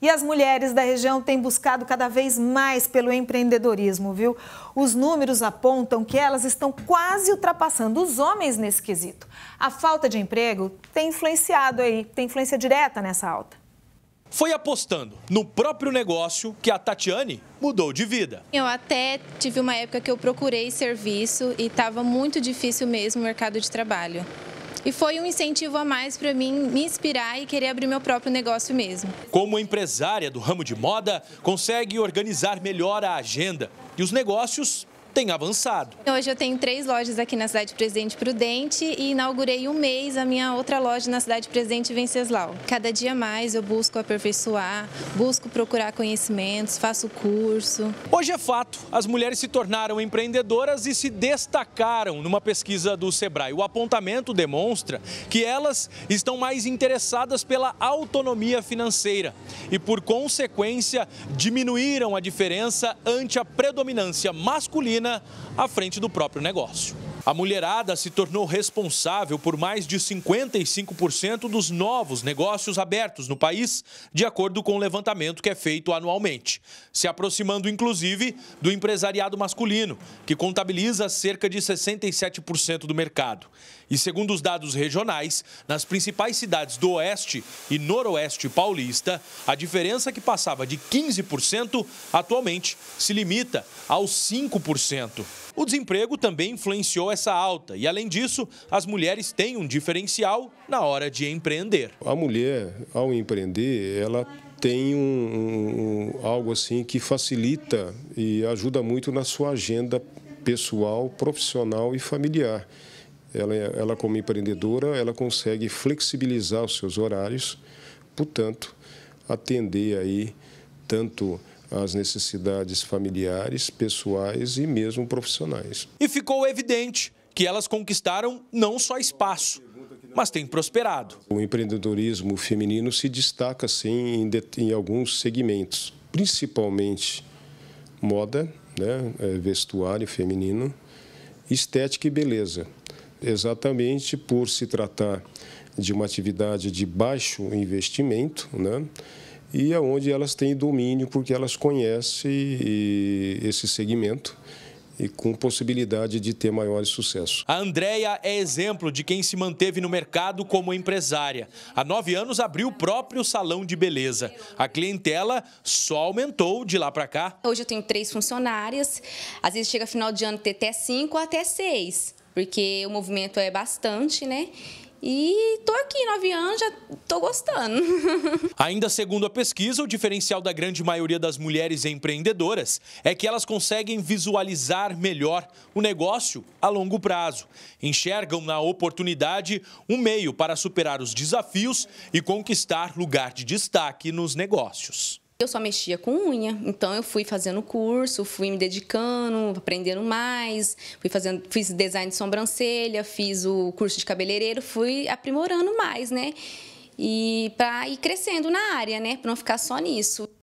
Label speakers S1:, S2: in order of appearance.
S1: E as mulheres da região têm buscado cada vez mais pelo empreendedorismo, viu? Os números apontam que elas estão quase ultrapassando os homens nesse quesito. A falta de emprego tem influenciado aí, tem influência direta nessa alta.
S2: Foi apostando no próprio negócio que a Tatiane mudou de vida.
S1: Eu até tive uma época que eu procurei serviço e estava muito difícil mesmo o mercado de trabalho. E foi um incentivo a mais para mim me inspirar e querer abrir meu próprio negócio mesmo.
S2: Como empresária do ramo de moda, consegue organizar melhor a agenda e os negócios tem avançado.
S1: Então, hoje eu tenho três lojas aqui na cidade Presidente Prudente e inaugurei um mês a minha outra loja na cidade Presidente Venceslau. Cada dia mais eu busco aperfeiçoar, busco procurar conhecimentos, faço curso.
S2: Hoje é fato, as mulheres se tornaram empreendedoras e se destacaram numa pesquisa do Sebrae. O apontamento demonstra que elas estão mais interessadas pela autonomia financeira e, por consequência, diminuíram a diferença ante a predominância masculina à frente do próprio negócio. A mulherada se tornou responsável por mais de 55% dos novos negócios abertos no país, de acordo com o levantamento que é feito anualmente, se aproximando inclusive do empresariado masculino, que contabiliza cerca de 67% do mercado. E segundo os dados regionais, nas principais cidades do Oeste e Noroeste paulista, a diferença que passava de 15% atualmente se limita aos 5%. O desemprego também influenciou essa alta e, além disso, as mulheres têm um diferencial na hora de empreender.
S3: A mulher, ao empreender, ela tem um, um, algo assim que facilita e ajuda muito na sua agenda pessoal, profissional e familiar. Ela, ela como empreendedora, ela consegue flexibilizar os seus horários, portanto, atender aí tanto às necessidades familiares, pessoais e mesmo profissionais.
S2: E ficou evidente que elas conquistaram não só espaço, mas têm prosperado.
S3: O empreendedorismo feminino se destaca, sim, em, alguns segmentos, principalmente moda, né, é, vestuário feminino, estética e beleza. Exatamente por se tratar de uma atividade de baixo investimento, né? e aonde é elas têm domínio porque elas conhecem esse segmento e com possibilidade de ter maiores sucessos.
S2: A Andrea é exemplo de quem se manteve no mercado como empresária. Há nove anos abriu o próprio salão de beleza. A clientela só aumentou de lá para cá.
S4: Hoje eu tenho três funcionárias. Às vezes chega final de ano ter até cinco até seis, porque o movimento é bastante, né? E tô aqui, nove anos, já tô gostando.
S2: Ainda segundo a pesquisa, o diferencial da grande maioria das mulheres empreendedoras é que elas conseguem visualizar melhor o negócio a longo prazo. Enxergam na oportunidade um meio para superar os desafios e conquistar lugar de destaque nos negócios.
S4: Eu só mexia com unha, então eu fui fazendo curso, fui me dedicando, aprendendo mais, fui fazendo, fiz design de sobrancelha, fiz o curso de cabeleireiro, fui aprimorando mais, né? E para ir crescendo na área, né? Para não ficar só nisso.